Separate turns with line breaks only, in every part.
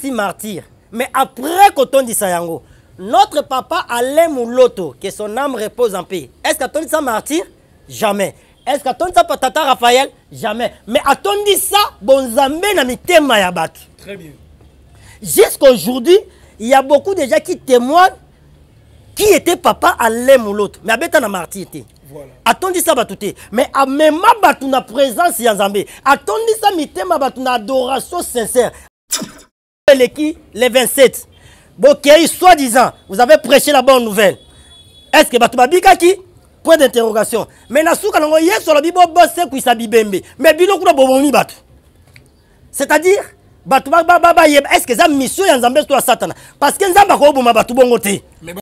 si martyr mais après ça yango notre papa ou Mouloto que son âme repose en paix est-ce dit ça martyr jamais est-ce dit ça patata Raphaël jamais mais ça, bonzambe na mitema ya bat très bien Jusqu'à aujourd'hui il y a beaucoup de gens qui témoignent qui était papa ou l'autre mais abeta na martyr était ça ça tout. mais même batou na présence ya nzambe ça, mitema batou na adoration sincère qui les 27. Bon, qui soi-disant, vous avez prêché la bonne nouvelle. Est-ce que Batuba Bikaki Point d'interrogation. Mais Nasuka Nango Yeso la Bibo qui Kuisa Bibembe. Mais Bino Kuna Bobomi Batu. C'est-à-dire, batouba Baba est-ce que ça mission Yanzambe toi Satan Parce que Nzamba Kobuma Batubongote. Mais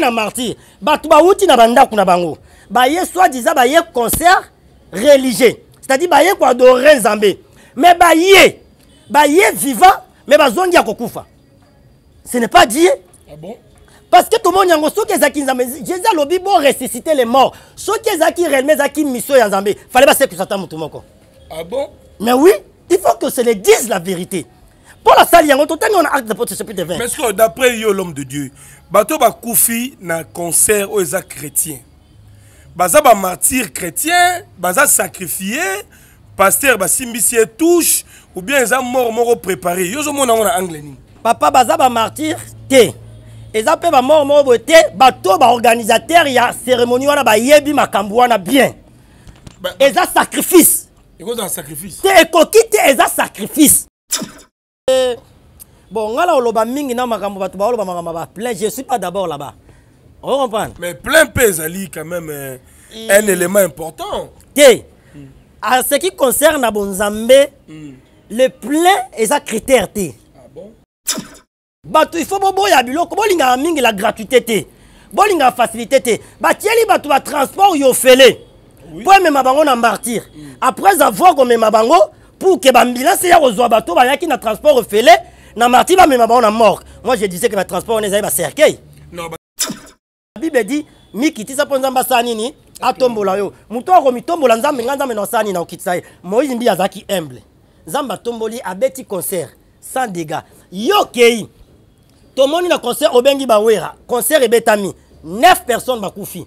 na marti. batuba uti na banda kuna bango baye soi-disant baye concert religieux c'est-à-dire baye quoi adorer zambé. mais baye baye vivant mais bazongi ya kokufa ce n'est pas dit ah bon? parce que tout le yango a dit que jésus alobi bo ressusciter les morts soki ezalaki réellement ezalaki mission il ne fallait pas que basekisa tout motu moko ah bon? mais oui il faut que ce cela dise la vérité Pour la salle, il yango a un acte de plus de 20 parce que d'après yo l'homme de dieu bato
bakufi na concert aux eza chrétien baza martyr chrétien baza sacrifié, paster basimbisi ye touche ou bien ont mort mort
préparé yo ozomona yango na angle ni. papa baza bamartyre te eza mpe mort moko boye te ba organisateur ya cérémonie wana yebi makambo wana bien eza sacrifice
ekozala sacrifice
te ekoki te eza sacrifice eh, bon ngai na oloba mingi na makambo bato baoloba makambo baplain je suis pas d'abord là-bas On comprend. mais plein pays, Ali, quand même mm. un eh. élément important te À ce qui concerne bonzambe mm le plein est eza critère te bato ifo boboya biloko bolingaka mingi la gratuité te bolingaka facilité te batieli bato batransport yofele po emema bango na martyre mm. après avoir komema bango pour ke bambilanse ya kozwa bato qui na transport ofele na martyre bamema bango na mort moi je disais que transport ke batransport wana ezali bacercueil bible dit mikitisa mpo nzambe asala nini atombola yo moto akomitombola nzambe nga nzambe na osala nini na okitisa ye moïse mbi azalaki humble tomboli a abeti concert sans dégâts yo kei tomoni na concert obengi bawera concert ebetami 9 personnes bakufi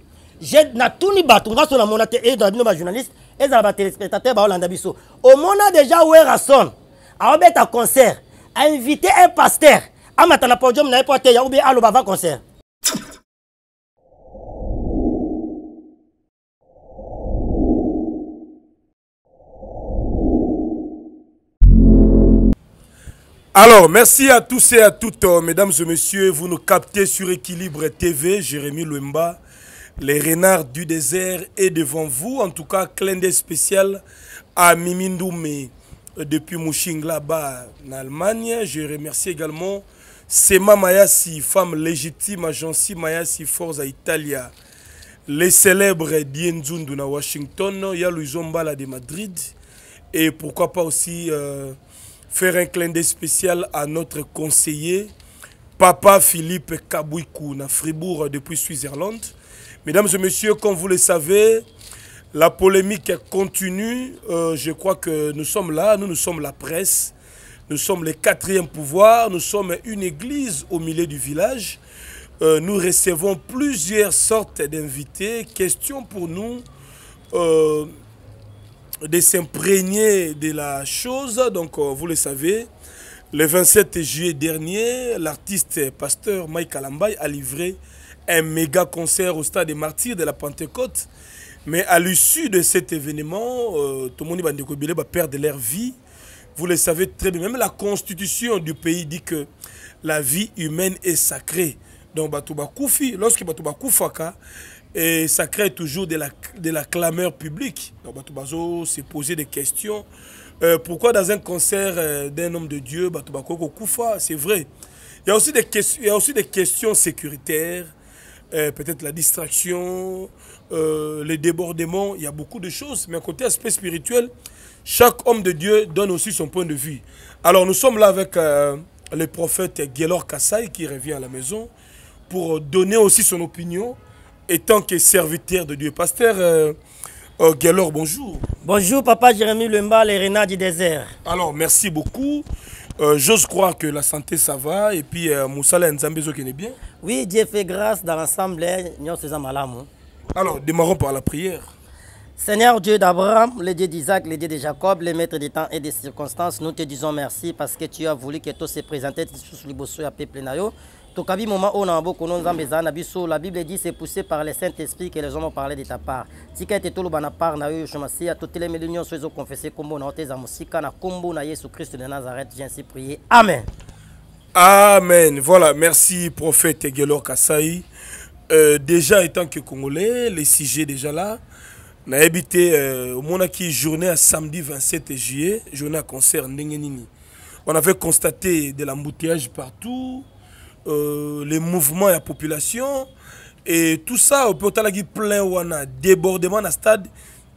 natuni bato ngaso namona journaliste. Et bino bajournaliste ezala batelespectateur baolanda biso omona déjà son A aobeta concert A invité un pasteur A na podium na ye po ateya ou bien aloba concert
Alors, merci à tous et à toutes, euh, mesdames et messieurs. Vous nous captez sur Équilibre TV, Jérémy Lemba. Les renards du désert est devant vous. En tout cas, clin d'œil spécial à Mimindoumé euh, depuis Mouching là-bas en Allemagne. Je remercie également Sema Mayasi, femme légitime, agence Mayasi Forza Italia. Les célèbres Dien Washington Washington, Zomba là, de Madrid. Et pourquoi pas aussi... Euh, faire un clin d'œil spécial à notre conseiller, Papa Philippe Kabouikou, à Fribourg depuis Suisse-Irlande. Mesdames et messieurs, comme vous le savez, la polémique continue. Euh, je crois que nous sommes là, nous, nous sommes la presse. Nous sommes le quatrième pouvoir, nous sommes une église au milieu du village. Euh, nous recevons plusieurs sortes d'invités, Question pour nous, euh, de s'imprégner de la chose. Donc, euh, vous le savez, le 27 juillet dernier, l'artiste pasteur Mike Alambay a livré un méga concert au stade des martyrs de la Pentecôte. Mais à l'issue de cet événement, euh, tout le monde va perdre leur vie. Vous le savez très bien. Même la constitution du pays dit que la vie humaine est sacrée. Donc, Batouba Koufi, lorsque Batouba et ça crée toujours de la, de la clameur publique. Batubazo s'est posé des questions. Euh, pourquoi dans un concert euh, d'un homme de Dieu, Batubako, Koufa, c'est vrai. Il y, a aussi des questions, il y a aussi des questions sécuritaires, euh, peut-être la distraction, les débordements, il y a beaucoup de choses. Mais côté aspect spirituel, chaque homme de Dieu donne aussi son point de vue. Alors nous sommes là avec le prophète Gelor Kassai qui revient à la maison pour donner aussi son opinion tant que serviteur de Dieu. Pasteur euh, euh bonjour. Bonjour, papa Jérémy Lemba, les renards du désert. Alors, merci beaucoup. Euh, j'ose croire que la santé, ça va. Et puis, euh, Moussala Nzambezo qui est bien. Oui, Dieu fait grâce dans
l'ensemble. Hein. Hein. Alors, démarrons par la prière. Seigneur Dieu d'Abraham, le Dieu d'Isaac, le Dieu de Jacob, le maître des temps et des circonstances, nous te disons merci parce que tu as voulu que tout se présente sous le peuple tokabi moma oyo na maboko no nzambe na biso la bible dit c'est poussé par le saint-esprit que les hommes ont parlé de ta part tika ete toloba na part na yo yoshe masiya totelemeli nyonso ezokonfese nkombo na yo te eza mosika na nkombo na yesu christ de nazareth j'ai ainsi prié
amen amen voilà merci prophète egelor kasai euh, déjà étant que congolais le sujet déjà là nayebi te euh, Monaki, journée ya samedi 27 juillet journée ya concert ndenge nini on avait constaté de l'embouteillage partout euh, les mouvements et la population. Et tout ça, au total, qui plein ou on débordement à stade,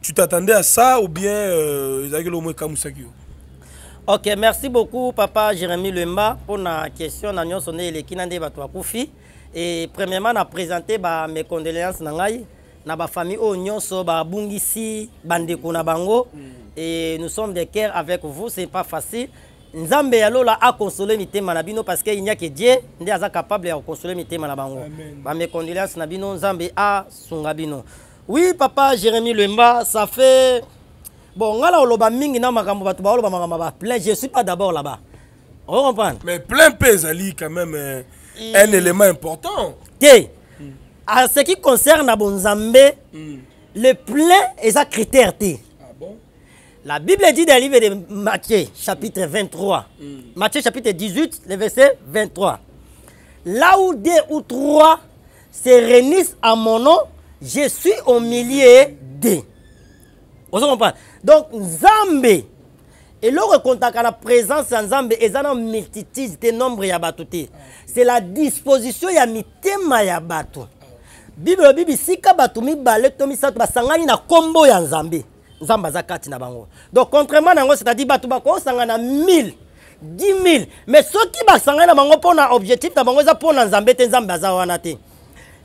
tu t'attendais à ça ou bien euh,
Ok, merci beaucoup, papa Jérémy Lemba, pour la question. Nous sommes les Kinande Batouakoufi. Et premièrement, nous présenté bah, mes condoléances na ba famille o oh, nyonso ba bungisi bandeko na mm. et nous sommes des cœur avec vous c'est pas facile nzambe ya lola consoler mitema na bino parce que il n'y a que dieu Dieu aza capable ya kokonsole mitema na bango condoléances na bino nzambe sunga bino oui papa Jérémy lemba ça fait bon ngala oloba mingi na makambo bato baoloba makambo Plein, je suis pas d'abord là-bas on comprend. mais plein pèse ali quand même eh, un élément important te mm. à ce qui concerne bonzambe mm. le plein un critère la Bible dit dans le livre de Matthieu, chapitre 23, mm. Matthieu, chapitre 18, le verset 23. Là où deux ou trois se réunissent à mon nom, je suis au milieu d'eux. Vous comprenez? Donc, Zambé, et à la présence en Zambé, et un multitude de nombre yabatote. C'est la disposition ya mitema yabato. Bible, Bible, si kabatoumi balet, tomisat, sangani na combo ya Zambé na bango donc contrairement à c'est-à-dire bato na 1000 10 000 mais soki qui na bango pour un objectif na bango za mpo na nzambe te nzambe wana te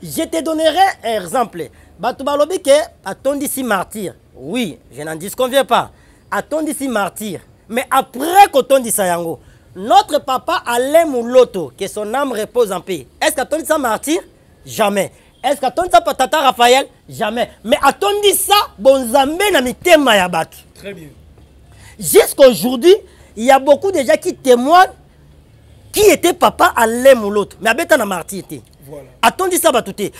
je te donnerai un exemple que balobi ke un martyr. oui je n'en dis qu'on vient pas un martyr, mais après ça yango notre papa alain loto, que son âme repose en paix est ce ça martyr jamais est-ce ton qu'atonza tata Raphaël jamais mais dit ça zambé, na mitema ya batte très bien jusqu'aujourd'hui il y a beaucoup de gens qui témoignent qui était papa à l'un ou l'autre mais abeta na martyr était. voilà dit ça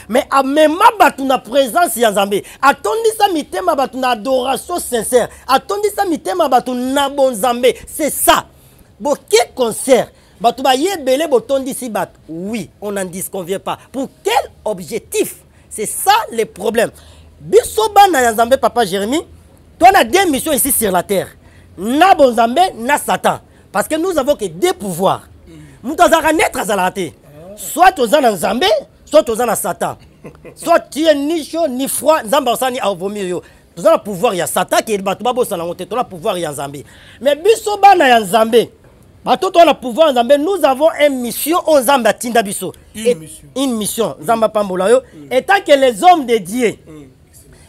Mais à mais même battre na présence ya Zambé. dit ça mitema batou na adoration sincère dit ça mitema batou bon zambé. c'est ça quel concert bato bayebele d'ici, bat. oui on n'en disconvient pas pour quel objectif c'est ça le problème Bissoba bana ya nzambe papa Toi, tona deux missions ici sur la terre na bonzambe na satan parce que nous avons que deux pouvoirs moto azalaka naître azalaka te soit es na nzambe soit es na satan soit tu es ni chaud ni froid nzambe osani vomi Tu as le pouvoir il y a satan qui est le bateau, Tu as le pouvoir ya nzambe mais biso bana ya nzambe batoto wana pouvoir nzambe nous avons une mission aux nzambe atinda biso une mission nzambe apambola yo que les hommes de dieu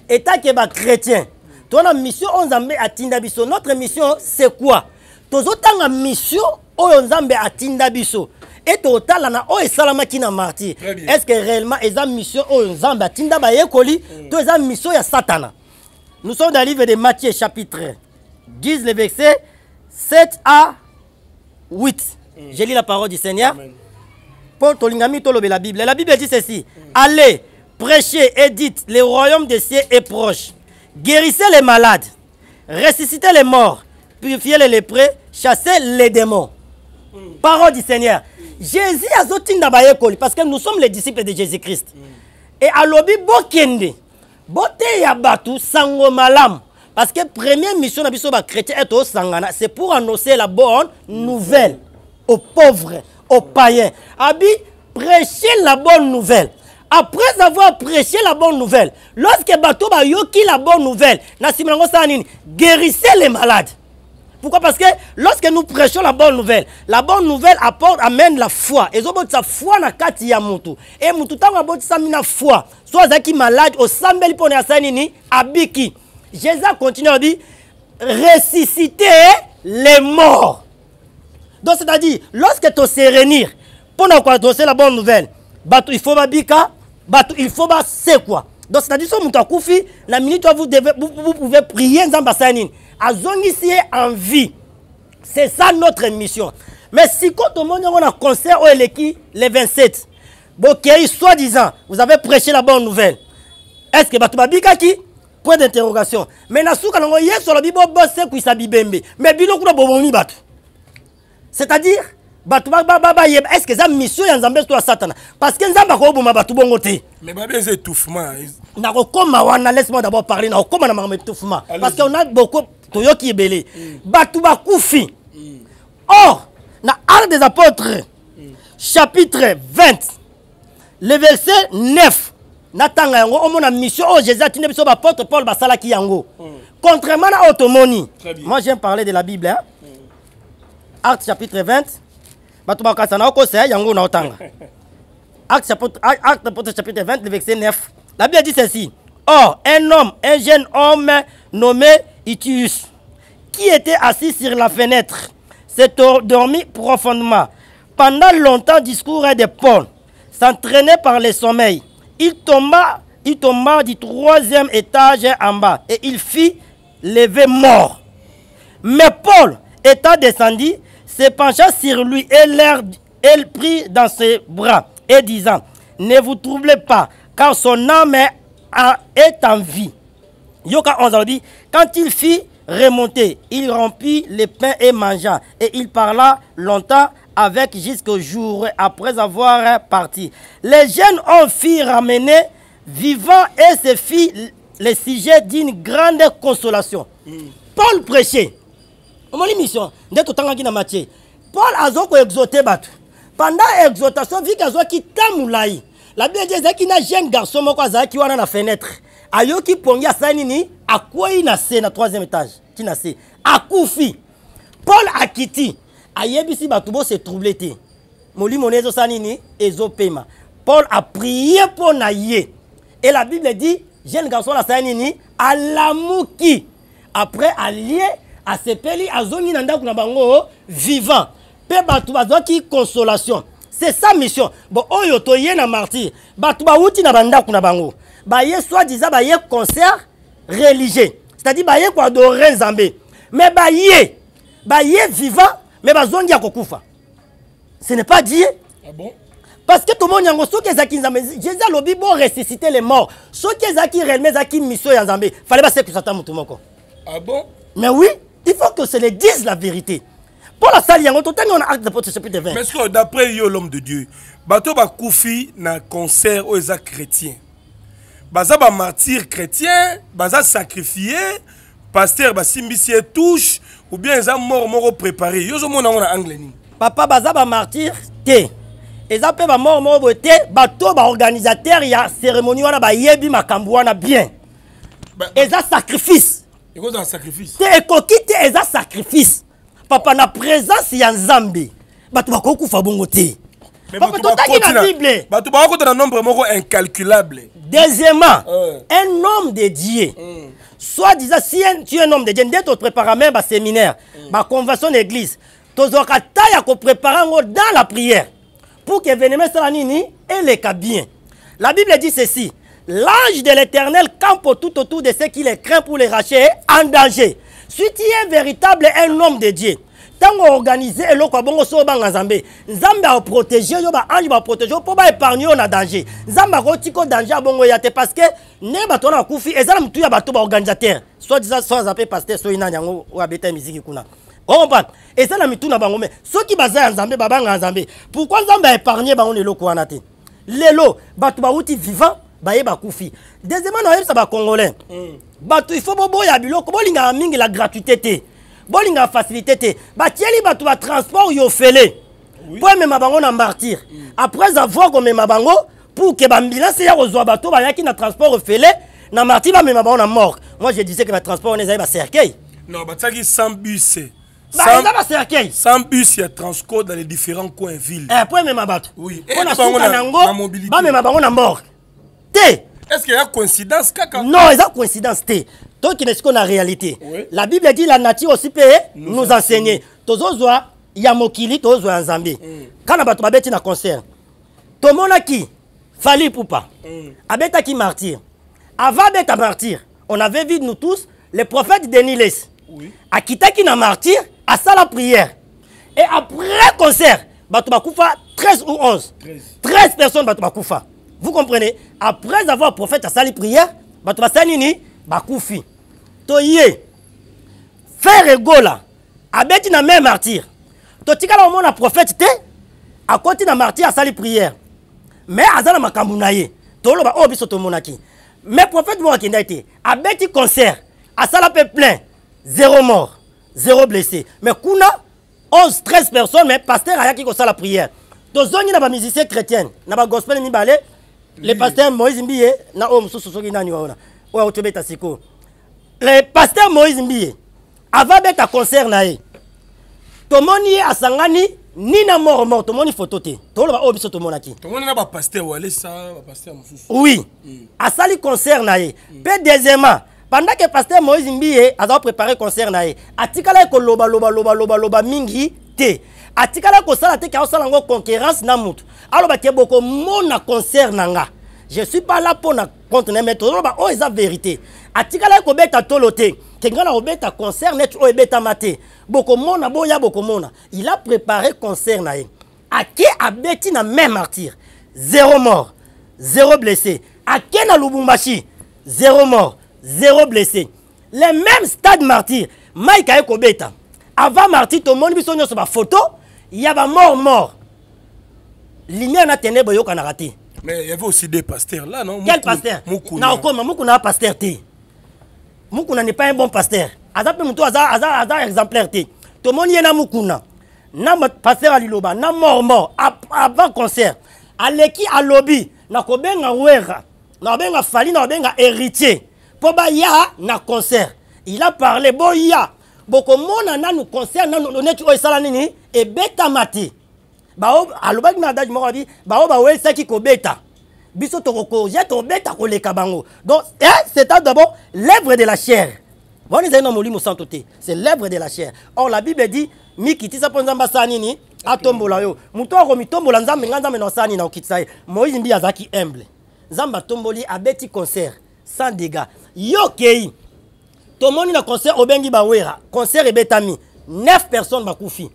etake bachrétien une mission aux nzambe atinda biso notre mission c'est quoi une mission aux nzambe atinda biso e totala na oyo oh, esalamaki na martyr est ce que réellement une mission oyo nzambe atinda bayekoli to une mission ya satana nous sommes dans le livre de matthieu chapitre 10 le verset 7 à 8. Mm. J'ai lu la parole du Seigneur. Pour la Bible. La Bible dit ceci. Mm. Allez, prêchez et dites, le royaume des cieux est proche. Guérissez les malades, ressuscitez les morts, purifiez les lépreux, chassez les démons. Mm. Parole du Seigneur. Jésus a dit parce que nous sommes les disciples de Jésus-Christ. Et alobi bokende, bote yabatu sango malam. Parce que première mission de la bah, chrétien est Sangana, c'est pour annoncer la bonne nouvelle aux pauvres, aux païens. Abi, prêcher la bonne nouvelle. Après avoir prêché la bonne nouvelle, lorsque Bato bah, Yoki la bonne nouvelle, guérissez les malades. Pourquoi Parce que lorsque nous prêchons la bonne nouvelle, la bonne nouvelle apporte, amène la foi. Et ont sa foi na kati ya mutu. Et nous tango abotisa mina foi. Soit qui malade au sambeli pone asanini abiki. Jésus continue à dit ressusciter les morts. Donc, c'est-à-dire, lorsque tu sais réunir, pour quoi annoncer la bonne nouvelle, bah, il faut babika, bah, il faut bah, c'est quoi. Donc, c'est-à-dire, si vous la minute où vous, devez, vous, vous pouvez prier Nzambasanine, à en vie. C'est ça notre mission. Mais si quand tout le a concert au les 27, Bokei, soi-disant, vous avez prêché la bonne nouvelle. Est-ce que Batubabika qui point d'interrogation me nasuka nango yesu alobi bobosekwisa bibembe Mais bino kuna bobomi bato c'est-à-dire est ce que ça mission suis en to soit satan parce que nzambe akoboma bato na te à wana laisse-moi d'abord parler n'a nakokóma na ma étouffement parce qu'on a beaucoup toyoki ebele mm. bato koufi. Mm. or na art des apôtres mm. chapitre 20 le verset 9 natanga yango omona mission jésus paul yango hmm. contrairement à Automoni, moi j'aime parler de la bible hein? Hmm. acte chapitre 20 yango acte chapitre 20 le verset 9 la bible dit ceci or un homme un jeune homme nommé itius qui était assis sur la fenêtre s'est dormi profondément pendant longtemps discours de paul s'entraînait par le sommeil il tomba, il tomba du troisième étage en bas et il fit lever mort. Mais Paul étant descendu, se pencha sur lui et elle prit dans ses bras et disant, ne vous troublez pas, car son âme est en vie. Yoka 11 dit, quand il fit remonter, il rompit les pains et mangea, et il parla longtemps avec jusqu'au jour après avoir parti. Les jeunes ont fit ramener vivant et se fit le sujet d'une grande consolation. Paul prêchait. omoni mission temps na paul donc exhorté pendant exhortation la La dit que labi qu'il y jeune garçon qui on dans la fenêtre ayoki pongi a nini il na se na troisième étage Qui na se akufi paul akiti ayebisi batubo se se te Moli sanini Sanini ezo ezopema paul a prié na ye et la bible dit jeune garçon à l'amour qui après a se peli a na nandakou na bango vivant pe bato zoki consolation c'est sa mission bon oyoto toye na martyr Batuba uti na na bango baye soi-disant baye concert religieux c'est-à-dire baye adorer nzambe mais baye baye vivant mais bazongi ya ce n'est pas dit. ah bon? parce que tout monde yango soki ezalaki nzambe jésus alobi bo ressuscité les morts soki ezalaki mis en mission Il ne fallait pas que Satan ata en moko ah bon? mais oui il faut que se le dise la vérité Pour la salle, autre temps yango totangi on a acte
d'apotre chapitre 20 Mais que d'après l'homme de dieu y a na concert Il chrétiens. chrétien un martyr chrétien baza sacrifié,
paster pasteur ye touche ou bien ils mort moko préparé yo ozomona na angle papa baza bamartire te mort mort-mort, moko ba te ba y ya cérémonie wana yebi makambo wana bien eza sacrifice un sacrifice te te eza sacrifice papa na présence ya nzambe bato bakoki kufa bongo totaki tu bible bah, nombre incalculable deuxièmement un homme de dieu mm. soit disant si tu es un homme de dieu prépares même un séminaire, mm. Bah, convention d'église as ta à préparer dans la prière pour que l'événement soit nini cas bien la bible dit ceci l'ange de l'éternel campe tout autour de ceux qui les craignent pour les racheter en danger si tu es véritable un homme de dieu le organisé eloko ya bongo so obanga nzambe nzambe yoba yo yoba protéger, pour mpo épargner on na danger nzambe akotika danger ya bongo ya te parce que ne bato koufi. bakufi eza na tout ya bato organisateur soit disa soit soit pasteur soit soki nani yango oyo musique kuna comprendre eza na mitu na bango me soki baza Zambé, nzambe ba Zambé. Pourquoi Zambé nzambe aépargne bango na eloko wana te lelo bato bawuti vivant baye kufi deuxièmement na oyebisa Congolais. Mm. bato il faut ya biloko bolingaka mingi la gratuité bolingaka facilité te batieli bato batransport yofele pour emema bango na martyre mm. après avoir komema mabango pour ke bambulance ya kozwa bato bayaki na transport ofele na martyre bamema bango na mort moi je disais que na transport wana ba cercueil
non batiaki sans bus eh. sans bacercueil sans
bus ya transco dans les différents coins ville mpo eh, emema bato mpo
na suka nango
bamema bango na morgue te Est-ce qu'il y a coïncidence kaka Non, il y a coïncidence. Donc, il y a réalité. La Bible dit la nature aussi peut nous, nous enseigner. Tozozoa, yamokili en Zambie. Mm. Quand on a bête un concert. a qui fali pas. Mm. Abeta qui martyr. Avant beta martyr, on avait vu nous tous le prophète Deniles. Oui. Akita qui na martyr, à ça la prière. Et après concert, 13 ou 11. 13, personnes Vous comprenez Après avoir prophète à sali prière, a bakufi toye faire egola abeti na même martyre totikala komona prophète te akoti na martyre asali prière me aza na makambo na ye toloba oyo Mais tomonaki me prophète moko akendaki été abeti concert asala peuple plein zéro mort zéro blessé mais kuna 11 13 personnes mais pasteur ko kosala prière tozongi na ba musicien chrétienne na ba gospel ni balé, le pasteur moïse mbiye na homme mosusu soki nani waona oyo tobeta sikoyo le paster moïse mbie avabeta concert na ye tomoni ye asangani ni na moro moro tomoni foto te toloba oyo biso tomonaki
tomoni na bapaster walesa bapaster mosusu
oui mm. asali concert na ye mpe mm. deuxièmement pendant ke paster moïse mbie azala préparé concert na ye atikala ye kolobalobalobalobaloba mingi te atikala ye kosala te ke aosala yango concurrence na motu aloba ke bokomona concert na nga je suis pas là mpo na compte na ye me tozoloba oyo oh, eza vérité atikalaki kobeta tolo te kenga na kobeta concert neti oyo ebetama te bokomona boya bokomona il a préparé concert na ye ake abeti na main martyre zéro mort zéro blessé ake na lubumbashi zéro mort zéro blessé le même stade martyre mike aye kobeta avant martyre tomoni biso nyonso bafoto ya bamort mort lumière na ténèbre eyokanaka te
Mais il y avait aussi des pasteurs là,
non Quel pasteur
Moukouna. Non, Moukouna a pasteur T. Moukouna n'est pas un bon pasteur. Aza pe mutu aza aza aza exemplaire T. Tout le monde y na Moukouna. Na pasteur à Liloba, na mort mort avant concert. Aleki à lobby, na kobenga ouera na benga fali, na benga héritier. Po ya na concert. Il a parlé boya. Bokomona nanu concert nanu oneti oisala nini ebeta mati bao alobaki na adage moko abi bao ki kobeta biso tokokoya ko le bango donc hein, c'est d'abord l'œuvre de la chair boni les na molimo santo c'est l'œuvre de la chair or la bible dit mikitisa sanini nzambe asala nini atombola yo moto akomitombola nzambe nga nzambe na osala sani na ye ya ndi azaki humble zamba tomboli abeti concert sans dégâts yo kei tomoni na concert obengi bawera concert ebetami 9 personnes bakufi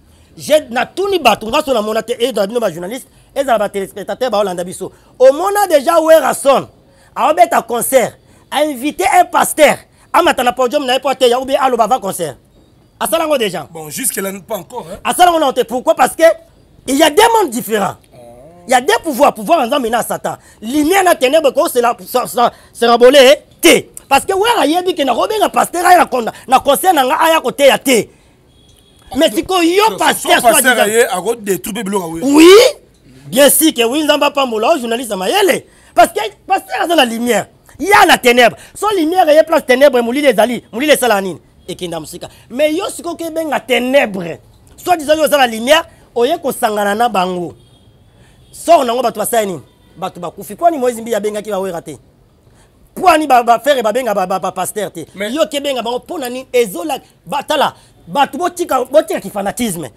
natuni bato nga so namona te ezala bino bajournaliste ezala batelespectateur baolanda biso omona déjà werason aobeta concert ainvité un pasteur amata na podium na ye po ateya ou bien aloba ava concert asala yango déjà bon jusque-là pas encore hein? asala yango nao te pourquoi parce que il y a des mondes différents il y a deux pouvoirs pouvoir en nzambe na satan lumière na ténèbre c'est bole hein, te parce que wera ayebi ke un pasteur aya na concert na nga aya koteya te mais à paster oui bien sûr que wi pas pas journaliste mayele parce que pasteur dans la lumière Il y a la ténèbre so lumière eye place ténèbre molili les molili et que ekenda mosika mais yo ténèbre soit disant yo a la lumière oye sangana na bango sor nango bato basala nini bato bakufi kwani Pourquoi pasteur yo bango Vous avez batala batu botika kifanatisme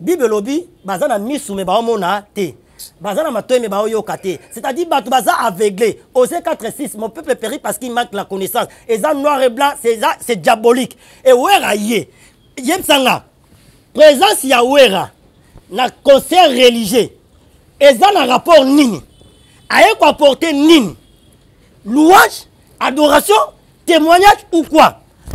bible lobi baza na misu me baomona te bazana na matoyi me baoyo te c'est-à-dire batu baza aveuglé osé 6, mon peuple périt parce qu'il manque la connaissance eza noir et blanc c'est diabolique Et ewera ye yebisanga présence ya wera na concert religieux eza na rapport nini aye porter nini Louange adoration témoignage ou quoi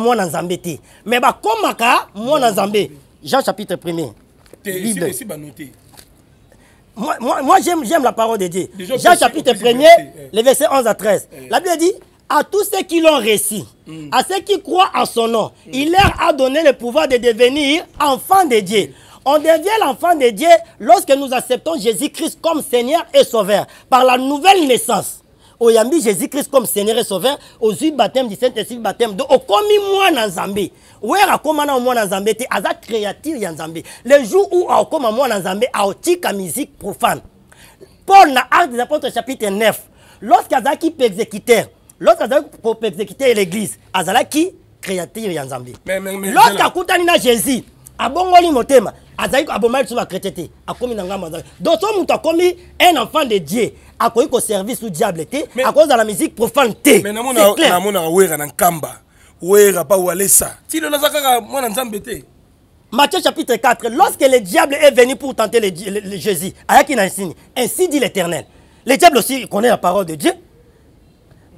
mwana nzambe te me jean chapitre 1
er
moi, moi, moi j'aime la parole de Dieu. Jean chapitre 1 eh. les versets 11 à 13. Eh. La Bible dit à tous ceux qui l'ont récit, hmm. à ceux qui croient en son nom, hmm. il leur a donné le pouvoir de devenir enfants de Dieu. Hmm. On devient l'enfant de Dieu lorsque nous acceptons Jésus-Christ comme Seigneur et Sauveur par la nouvelle naissance oyambi jésus-christ comme seigneur et sauveur aux huit baptême du saint-esprit baptême donc okomi mwana la were akóma nao en Zambie te la créature en Zambi. le jour où ah, commis moi il Zambi nzambe une musique profane paul dans l'acte des apôtres chapitre 9 lorsqu'il y a qui peut exécuter l'église azalaki créature ya nzambe Zambi. akutani na jésus abongoli motema azalaki abomali biso A te akomi na ngambo azalaki donc on a commis un enfant de dieu à du service du diable de la musique profane mais wera na wera Matthieu chapitre 4, lorsque le diable est venu pour tenter le, le, le Jésus, ainsi dit l'Éternel. Le diable aussi connaît la parole de Dieu.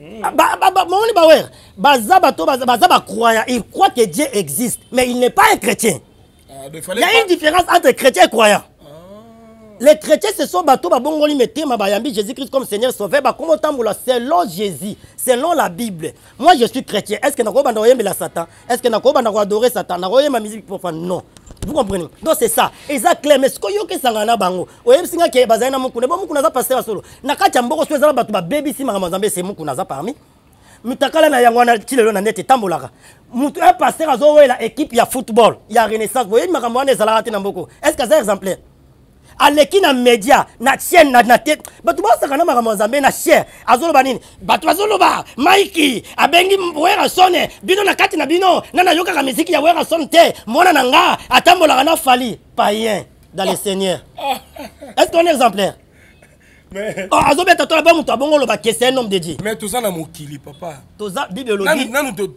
Hmm. Il croit que Dieu existe, mais il n'est pas un chrétien.
Ah, il y a
une différence entre chrétien et croyant les chrétiens ce sont bateaux babongoli ma bayambi Jésus-Christ comme Seigneur Sauveur bakomo tambola selon Jésus selon la Bible moi je suis chrétien est-ce que nakobanda la Satan est-ce que nakobanda adorer Satan ma musique profane non vous comprenez donc c'est ça eza clair mais soki oyokisanga na bango oyebisinga ke bazali na mokuna bo mokuna aza paster ya solo na kati ya mboka soki ezala bato babebisi makambo ya nzambe ese mokuna aza parmi mutakala na yangwana wana ti lelo na ndete etambolaka moto un paster azowela équipe ya football ya renaissance boyebi makambo wana ezalaka te na mboko est ce que c'est exemplaire aleki na media na chaine na, na te bato basaka na makambo ya nzambe na chaire azoloba nini bato bazoloba maiki abengi werasone eh, bino na kati na bino na nayokaka miziki ya werasone te mwana na nga atambolaka na fali payen dans le seigneur est-ce qu'on est exemplaire oh, azobeta to laba moto abongo oloba ke c'est un homme de dieu mais toza na mokili papa toza bible elobi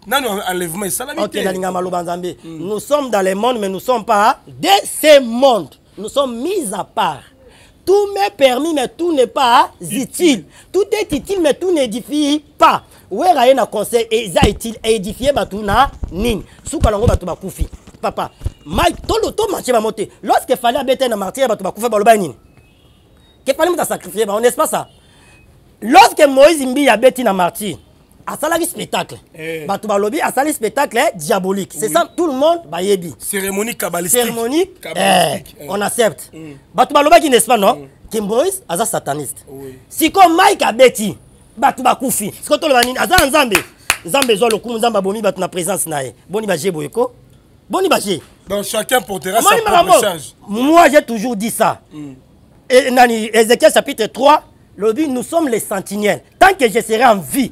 nanu enlèvement esalami te nalingaka maloba nzambe hmm. nous sommes dans le monde mais nous sommes pas de ce monde nous sommes mis à part. Tout m'est permis, mais tout n'est pas utile. Tout est utile, mais tout n'édifie pas. est ye na conseil et utile ma tour na nini suka nango bato bakufi papa mai to martie ma te lorsque fallait abeta na martie ya bato bakufi baloba nini ke fali fallait asacrifie sacrifier, n'est ce pas ça lorsque moïse mbi Abéti na martie asalaki spectacle eh. bato balobi asali spectacle diabolique c'est ça tout le monde bayebi cérémonie cérémonique eh, eh. on accepte mm. bato qui n'est-ce pas non mm. ke moïse aza sataniste comme mike abeti bato bakufi sikoyo toloba nini aza na nzambe nzambe ezwa lokumu nzambe abomi bato na présence na ye boni baje Bon ko boni baje
donc chacun portera sa propre charge
moi j'ai toujours dit ça mm. Et nani ézéchiel chapitre 3 lobi nous sommes les sentinelles tant que je serai en vie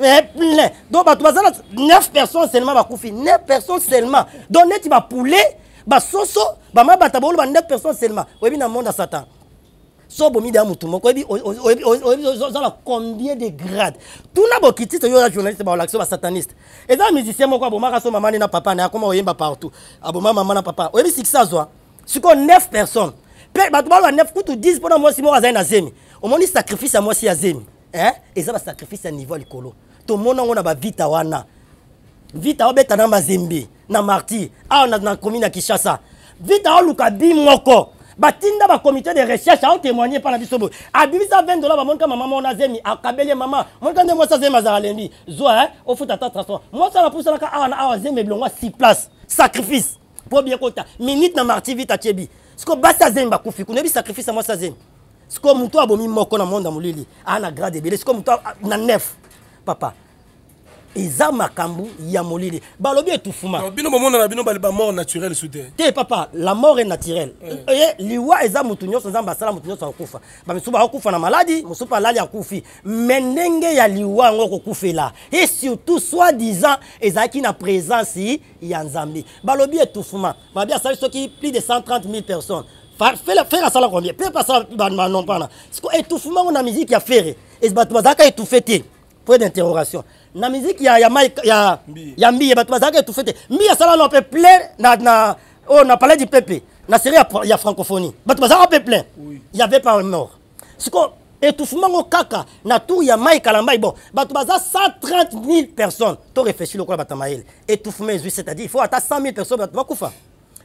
plein eh, donc bato baza na 9 personnes seulement bakufi 9 personnes seulement donc neti bapoulet basoso bamabata baoloba 9 personnes seulement oyebi na monde ya satan so obomi deya motu moko ozala combien de grade tuna bokitiste oyo oza journaliste baolakisa basataniste eza musicien moko abomaka so mama ne na papa ne akoma oyemba partout aboma mama na papa oyebi sikisi azwa sikoyo 9 personnes mpe bato baloba 9 kutu 10 mpona mwasi moko azali na zemi omoni sacrifice ya mwasi ya zemi eh, eza basacrifice ya niveau ya likolo tomona ngo na bavita wana vita obeta na mazembe na martir awa na, na commune ya kinshasa vita oluka bi moko batinda bacomité de recherche aotémoigne mpa na biso boye abimisa 20 dola bamonika mama moko nazemi akabeli mama monika nde mwasi azemi azala lembi zwa eh? ofuta ta transport mwasi anapusanaka awa na awa azemi bilongo si place sacrifice mpo bie kota minute na martir vita tyebi siko basi azemi bakufi kuna yebi sacrifice ya mwasi azemi siko motu abomi moko na monde ya molili aa na grade ebele siko motu na nef papa eza kambu ya molili balobi etufuma bino na bino baliba mort naturelle soudain te papa la mort est naturelle eye eh. eh, eh, liwa eza motu nyonso sala mutunyo motu nyonso Ba bamisusu akokufa na maladi musupa alali akufi Menenge ndenge ya liwa yango okokufela Et surtout soit disant ezalaki na présence ya nzambi. balobi etufuma balobi asali soki plus de 130 000 personnes faire ça asala combien pepe asala banon mpana etufuma ngo na miziki ya fere bato bazalaka etufe te point d'interrogation na musique ya, ya, mai, ya, ya mbie bato bazalaka etufe te mbie asalana mpe plein na, na, oh, na parlé du peuple na série ya, a francophonie bato on mpe plein Il y avait pas mort siko étouffement au kaka na tour ya mai kalamba bon bato baza 130 000 personnes to réfléchir lokola batamaël. étouffement ezwi c'est-à-dire il faut ata 100 000 personnes bato bakufa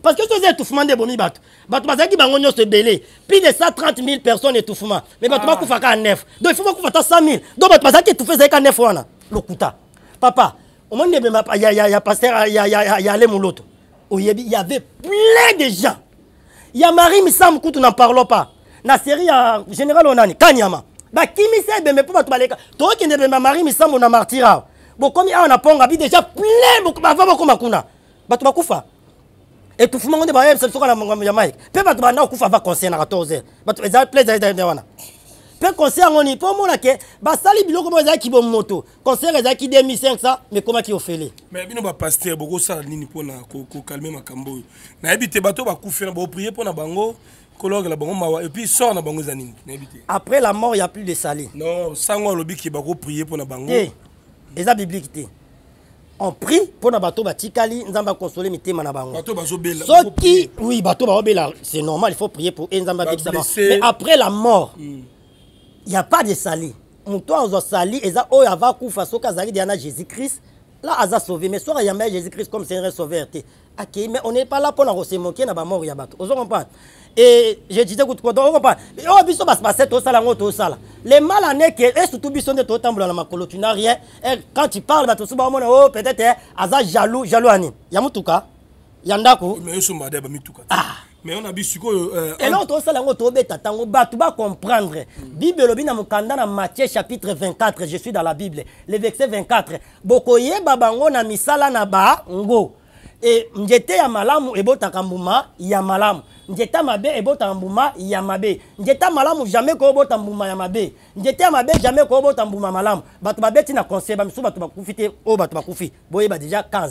parce que soza étouffement nde ebomi Batou bato bazalaki bango se belé. plus de 130 000 personnes étouffement mais bato bakufa kaka 9 donc il faut beaucoup faire 100 000 donc bato bazalaki étouffe ezali ka 9 wana lokuta papa omoni ebema ya il ya a pasteur, il y avait plein de gens ya marie misam tu n'en parlons pas na série à euh, général onani kanyama bakimisa ben, ebembe mpo batou baleka tookende ebembe ya marie misambo na martir awa bokomi awa on a bi déjà plein bava bokoma kuna bato bakufa etufumango nde bayebisa biso kala ya mike mpe bato banda kokufa va conseil na 14 heure bato ezala plaise ezali nde wana mpe conseil yango nini mpo omona ke basali biloko moko ezalaki bomoto conseil ezalaki 2500 me ekomaki ofele
me bino bapaster bokosala nini mpona kokalme makambo oyo nayebi te bato bakufena boprie mpona bango kolongela bango mawa epuis sor na bango eza nini
nayebi te après la mort ya plus de sali non sango alobi ke bakoprie mpona bango eza eh, biblique te on prie pour na bato batikali nzamba consoler mitema na bango bato bazobela soki oui bato bela c'est normal il faut prier pour nzamba bikisa mais après la mort mm. il mm. y a pas de sali moto azwa sali eza oyo avakufa soki de diana jésus-christ là aza sauvé mais soki ayamba jésus-christ comme seigneur sauveur te ok mais on n'est pas là mpo na kosemoke na mort ya bato ozo comprendre et je disais que on comprend oh biso bas passer tout ça là tout ça là les mal en est que et surtout biso de tout tambola na makolo tu n'as rien et eh, quand tu parles na tout ça oh peut-être eh, asa jaloux jaloux ani ya mutuka ya ndako mais yesu made ba mituka ah mais on a euh, Et biso ko eloko tosala yango tobeta ntango bato bacomprendre hmm. bible elobi na mokanda na matthieu chapitre 24 je suis dans la bible le verset 24 Bokoye babango, na misala na ba ngo et nzete ya malamu ebotaka mbuma ya malamu nzete ya mabe ebotaka mbuma ya mabe nzete malamu jamais koobota mbuma ya mabe nzete ya mabe jamais koobota mbuma ya malamu bato babeti na conseil bamisusu bato bakufi te oyo bato bakufi boyeba déjà kan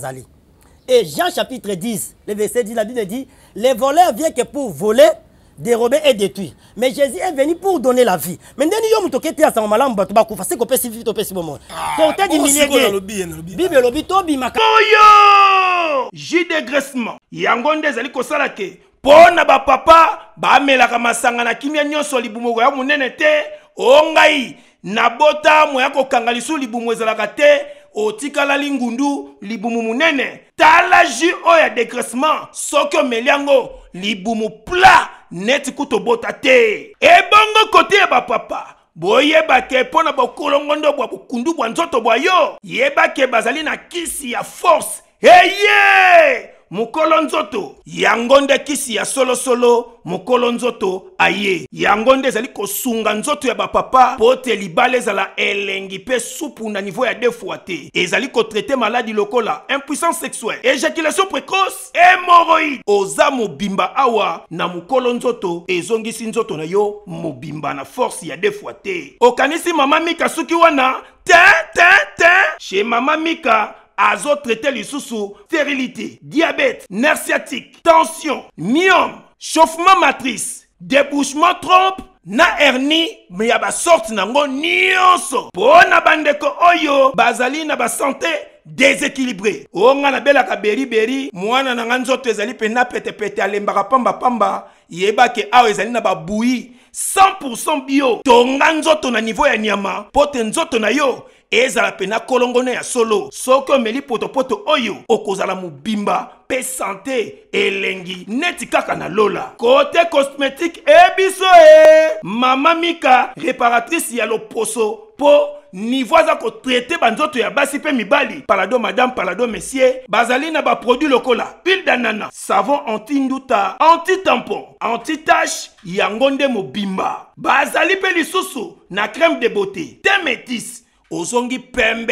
et jean chapitre 10 le verset 10 la bible dit les voleurs viennent que pour voler dérobé et détruit. Mais Jésus est venu pour donner la vie. Maintenant, il y a des gens qui sont malades, qui sont malades, qui sont malades, qui sont malades. du milieu. Bible lobby, tobi maka. Oyo! J'ai dégraissement. Yangon
des ko sala Pona ba papa, ba melaka masanga na kimia nyonso libumo ya munene te. Ongai oh, nabota moya kokanga lisu libumu o te la ngundu libumu Ta tala ji o ya dégraissement me liango, li libumu plat neti bota te ebongo kote papa. PAPA ba ke pona bokolongondo bwa bokundu bwa nzoto bwa yo yeba ke bazali kisi ya force yeah. Mukolonzoto, nzoto kisi ya solo solo, nzoto aye Yangonde nde ezali nzoto ya papa mpo pote libala ezala elengi pe supu na niveau ya defwa te ezali kotraite maladi lokola impuissance sexuelle éjaculation précoce Hémorroïde oza bimba awa na mokolo nzoto ezongisi nzoto na yo bimba na force ya defwa te okanisi mama mika sukiwana, wana te te te chez mama mika azotraite lisusu stérilité diabète nerf tension myome chauffement matrice débouchement trompe na hernie me yaba sorte nango nyonso mpo na bandeko oyo bazali na santé déséquilibré o nga beri beri. mwana na pe nzoto ezali pete petepete pamba yeba yebake awa ezali na babuyi 100% bio tonga ton na niveau ya nyama pote nzo na yo ezala pena kolongone ya solo soki meli potopoto oyo okozala mobimba mpe sante elengi netika kaka na lola kote cosmétique ebiso e mama mika réparatrice ya loposo mpo ko aza kotraite banzoto ya basi mi mibali palado madame palado messier bazali ba baproduit lokola huile danana savon anti induta anti-tampon anti-tache yango nde mobimba bazali mpe lisusu na crème de beauté te métise ozongi pembe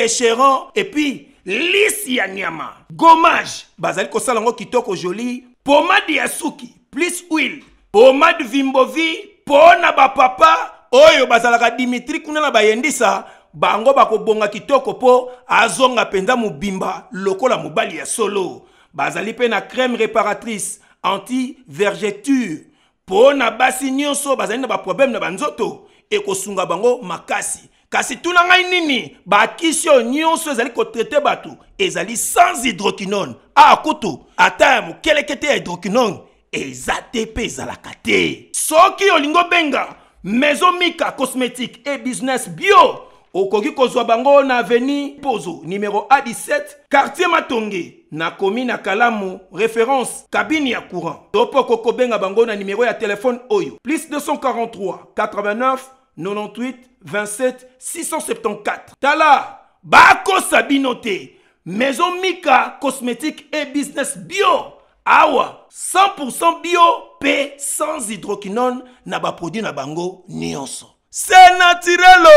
et puis lisi ya nyama Gommage bazali kosala kitoko joli pomade Yasuki plus huile pomade vimbovi Pona na papa, oyo bazalaka dimitri kuna na yendisa. bango bakobonga kitoko po, azonga mpenza bimba. lokola mobali ya solo bazali na crème réparatrice anti vergeture Pona na basi nyonso bazali na na banzoto ekosunga bango makasi kasi tuna ngai nini bakisi se zali ezali traiter, batu, ezali sans hydroquinone a ah, kutu ata ya mokeleke te hydroquinone eza est So soki l'ingo benga, maison mika cosmétique et business bio ko kozwa bango na aveni pozo numéro a17 quartier matonge na komi kalamu référence cabine ya courant Topo koko benga bango na numéro ya téléphone oyo plus 243 89 98 27 674. Tala, Bako Sabinote, Maison Mika Cosmétique et Business Bio. Awa, 100% bio P. sans hydroquinone na ba produit na bango nyonso. C'est naturel.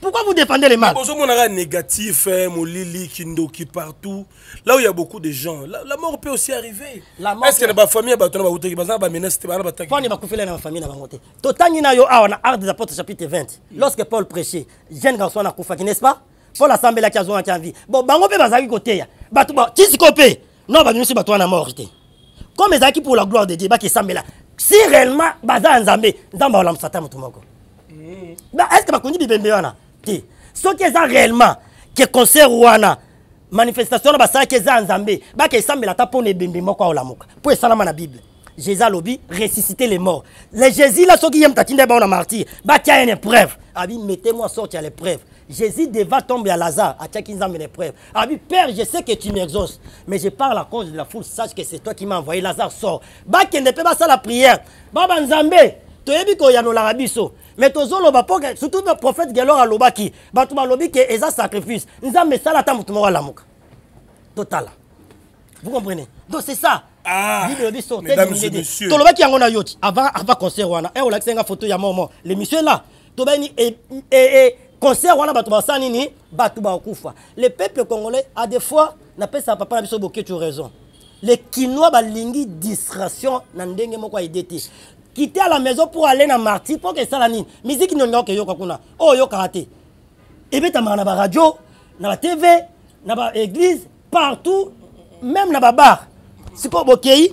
Pourquoi vous défendez les mâles
a négatif, hein, Molili, Kindoki, partout. Là où il y a beaucoup de gens,
la, mort peut aussi arriver. Est-ce que dans ma famille, il y ah, a des menaces qui sont attaquées Quand il y a des famille, il y a des Art des Apôtres, chapitre 20. Lorsque Paul prêchait, jeune garçon a coupé, n'est-ce pas Paul assemblée qui a joué en vie. Bon, bango pe bazaki côté. Batou ba tisikopé. Non, ba nyusi batou na mort. Comme ezaki pour la gloire de Dieu, ba qui assemblée là. Si réellement baza dans nzamba olam satan mutumoko. Bah, est ce que ma bakondi bibembe wana te eh, qui eza réellement ke concert wana manifestation wana basalaki eza ya nzambe bakesambela ata mpo na ebembe moko aolamuka mpo esalama na bible jésus alobi ressusciter les morts le jésus là soki ye moto atindi bango na martyr batia ye une épreuve abi mettez-moi sorti à l'épreuve jésus devait tomber à lazare atiaki nzambe une épreuve abi père je sais que tu m'exauces mais je parle à cause de la foule sache que c'est toi qui m'as envoyé lazare sort ne pas ça la prière baba nzambe a nos biso mais loba mpo surtout prophète gelor alobaki ils ont ke eza sacrifice mis esala ata moto la total Total. vous comprenez donc c'est ça ah, Tolo yango na yo yoti, avant concert wana eh, a une photo ya conseil l'émission la tobani concert wana il basala nini kufa le peuple congolais a des fois napesaka papa la biso tu raison Les kinois balingi distraction na ndenge moko quitter la maison pour aller na marti mpo ke esala nini miziki nini olingaka okeyoka kuna oyo oh, oyokaka te ebetamaka na baradio na batv na baeglise partout même na babar sikoyo bokei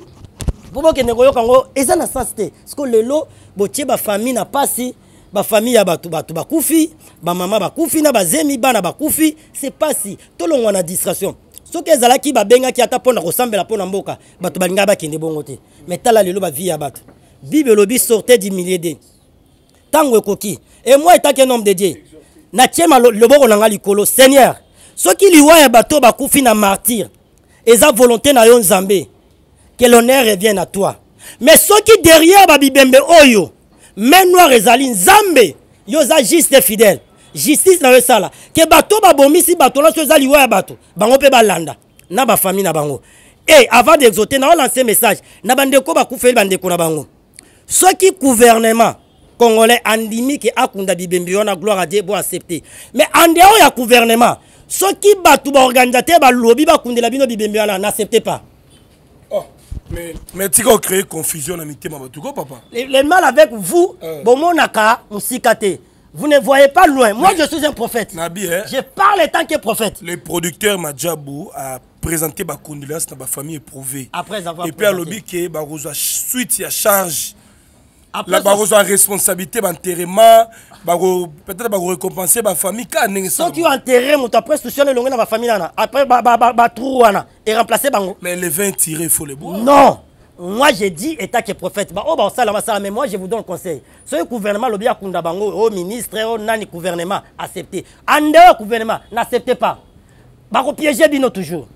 mpo bokende koyoka yango eza na sens te sikoyo lelo botie bafamille na mpasi bafamille ya bato bato bakufi bamama bakufi na bazemi bana bakufi se mpasi tolongwa na distraction soki ezalaki babengaki ata mpo na kosambela mpo na mboka bato balingaka bakende bongo te mai tala lelo bavie ya bato bible elobi de d'humiliédé ntango ekoki et moi étant un homme de dieu natiema loboko na ngai likolo seigneur soki liwa un bato bakufi na martyre sa volonté na yo que l'honneur revienne à toi mais qui derrière babibembe oyo même noire ezali nzambe yo eza juste fidèle justice na yo sala que bato babomisi bato nyonso eza liwa ya bato bango pe balanda na famille na bango et eh, avant d'exote naolance message na bandeko bakufeli bandeko na bango qui gouvernement congolais andimi a akunda bibembi gloire à dieu pour accepter. mais en dehors ya gouvernement soki lobby, ba kunda la bino bibembi n'accepte pas oh, mais tu crées
confusion dans papa
le mal avec vous euh. bomonaka Vous ne voyez pas loin. Moi, je suis un prophète. Nabi, hein? Je parle tant que prophète. Le producteur Madjabou a présenté ma condoléance dans ma
famille éprouvée.
Après avoir Et puis, à lobby,
que a suite à charge la responsabilité l'enterrement, bah, peut-être récompenser quand bafamille famille.
quand tu enterre mon après le elongo ma ma famille. après bah, bah, là, et remplacer bango mais le vin tiré il faut le boire non moi j'ai dit état qui est prophète bah oh bah mais moi je vous donne conseil ce gouvernement le au oh, ministre le oh, nani gouvernement acceptez. en dehors gouvernement n'acceptez pas bah vous piéger bino toujours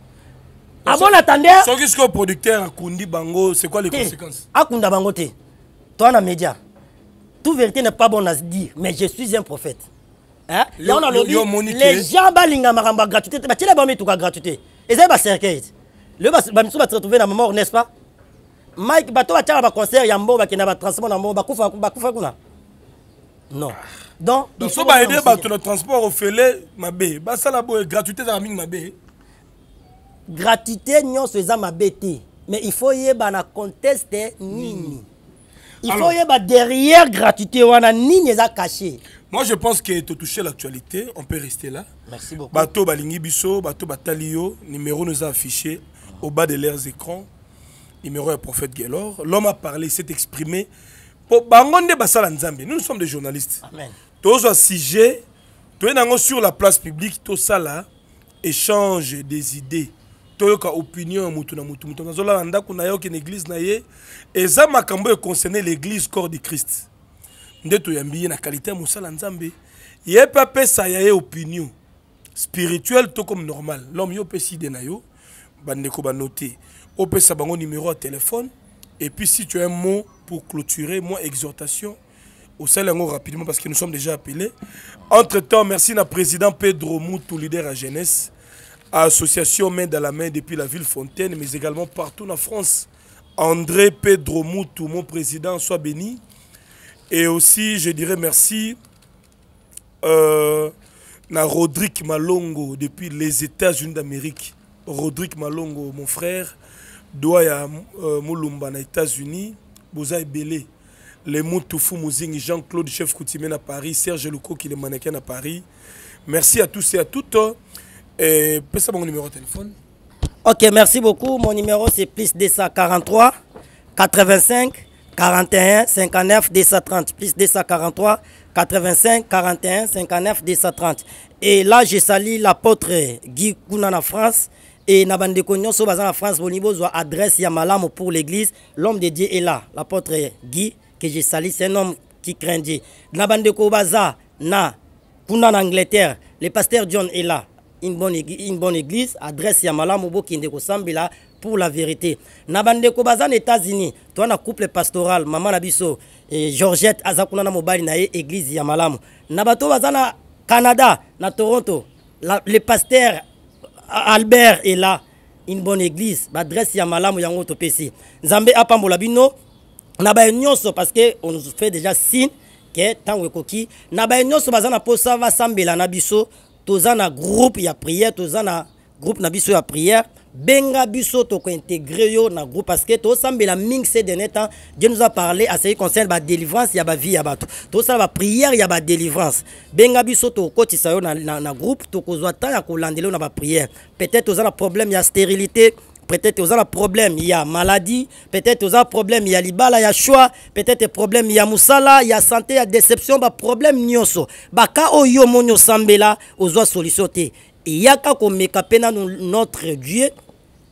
avant ah, d'attendre hein. ce que producteur a bango c'est quoi les conséquences A bango t'es toi, dans les toute vérité n'est pas bonne à se dire, mais je suis un prophète. Hein? Yo, on a yo, les gens balinga maramba gratuité, bah tiens, bah tout cas gratuité. Et ça, bah cercueil. Le bah, bah, bah, se retrouver dans mort, n'est-ce pas? Mike, bah, toi, bah, tiens, bah, concert, yambo, bah, qui n'a pas de transport, yambo, bah, koufa, bah, koufa, kuna. Non. Donc, il faut aider bah, le transport au fêlé, ma bé. Bah, ça, la gratuité, ça, ma bé. Gratuité, non, c'est ça, ma bé, Mais il faut y aller, bah, contester, ni ni. Il faut y avoir derrière gratuité, on a ni les a cachés.
Moi, je pense que tu touché l'actualité, on peut rester là. Merci beaucoup. Bateau Balingi Bisso, Bateau Batalio, numéro nous a affiché au bas de leurs écrans. Numéro est prophète Gelor. L'homme a parlé, s'est exprimé. Pour nous sommes des journalistes. Amen. Tous un sujet, tous sur la place publique, tout ça là, échange des idées toyoka opinion ya mutu na mutu, moto nazolala na ndako na yo ke eglize na ye eza makambo l'église corps du christ nde toyambi na qualité, ya mosala nzambe ye mpe apesa ya ye opinion spirituelle to comme normal l'homme yo opesi ide na yo bandeko banote opesa bango numéro à téléphone et puis si tu as un mot pour clôturer moi exhortation au salon rapidement parce que nous sommes déjà appelés entre temps merci na président pedro mutu leader à jeunesse association main dans la main depuis la ville Fontaine, mais également partout en France. André Pedro Moutou, mon président, soit béni. Et aussi, je dirais merci euh, à Rodrigue Malongo depuis les États-Unis d'Amérique. Rodrigue Malongo, mon frère, doit à euh, Moulumba, États-Unis, Boza Bélé, les Moutoufou Mouzing, Jean-Claude Chef Coutimé à Paris, Serge Lucco qui est mannequin à Paris. Merci
à tous et à toutes. Hein. Et eh, mon numéro de téléphone. Ok, merci beaucoup. Mon numéro c'est plus 243 85 41 59 230. Plus 243 85 41 59 230. Et là, j'ai sali l'apôtre Guy Kounana France. Et Nabande Kognonso, basé en France, au niveau de adresse Yamalam pour l'église, l'homme de Dieu est là. L'apôtre Guy, que j'ai sali, c'est un homme qui craint Dieu. Nabande Kobaza, na, en Angleterre, le pasteur John est là une bonne église, une bonne église adresse ya malamu pour la vérité na Kobazan, états-unis toi na couple pastoral maman Abisso, et georgette Azakuna na mobali na église ya Nabato na canada na toronto le pasteur albert est là une bonne église adresse ya ou yango topesi nzambe apambola bino na nyonso parce que on fait déjà signe que tant que na baye nyonso baza na posa basambela na biso toza na groupe ya prière toza na groupe na biso ya prière benga biso intégrer yo na groupe parce que tosambela mingi ces dernier temps dieu nous a parlé à qui concerne délivrance ya vie ya bato ba prière ya délivrance benga biso tokokotisa yo na, na, na groupe tokozwa temps ya ko yo na prière peut-être toza na problème ya stérilité peut-être aux a problème il y a maladie peut-être aux a problème il y a libala il y a choix peut-être problème il y a musala il y a santé il y a déception ba problème nyoso baka oyo monyo sambela aux solution te il y a ka komeka pena notre Dieu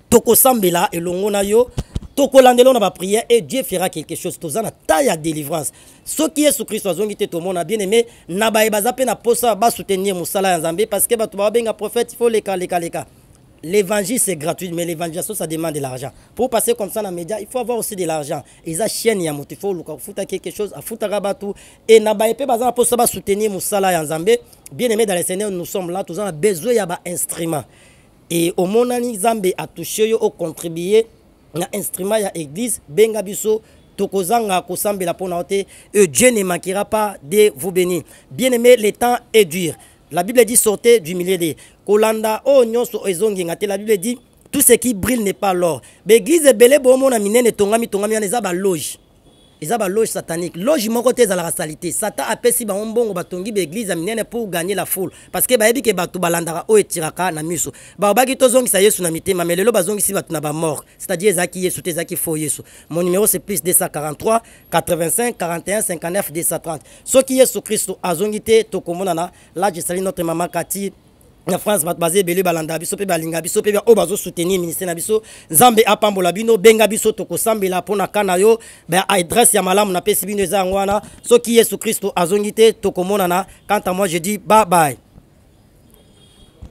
toko sambela et longona yo tokolandela na prière. et dieu fera quelque chose toza na taille ya délivrance qui est soki yesu tout le monde a bien aimé na bayeba e aza mpe na soutenir basoutenir mosala ya nzambe parce que bato babenga prophète les cas, les cas. L'évangile, c'est gratuit, mais l'évangélisation, ça demande de l'argent. Pour passer comme ça dans les médias, il faut avoir aussi de l'argent. Ils achètent ya il faut foutre quelque chose, à foutre tout. Et na baepe pour soutenir Moussala ya Nzambe. Bien aimés dans les Seigneurs, nous sommes là, tous en besoin ya ba instrument. Et au où Nzambe a touché yo au contribuer na instrument ya église benga biso tokozanga la pona Et Dieu ne manquera pas de vous bénir. Bien aimés le temps est dur. La Bible dit sortez du milieu des Kolanda oh nyonso ezonginga La Bible dit tout ce qui brille n'est pas l'or. L'église mine bomona minene tongami tongami eza zaba loge eza loge satanique loge moko te la rassalité. satan apesi bango mbongo batongi baeglize ya minene pour gagner la foule Parce parceke bayebi ke bato balandaka oyo etiraka na miso balobaki tozongisa yesu na mitema me lelo bazongisi bato na bamort c'est-à-dire ezalaki yesu te ezalaki fo yesu mon numéro c'est plus 243 85 41 59 230 soki yesu kristo azongi te tokomonana la salue notre maman kati la france va baser Belé Balanda, biso pe balinga biso o bazo soutenir ministère na biso nzambe apambola bino benga biso Toko pona kana yo ya malamu na bino soki yesu Quant à moi je dis bye.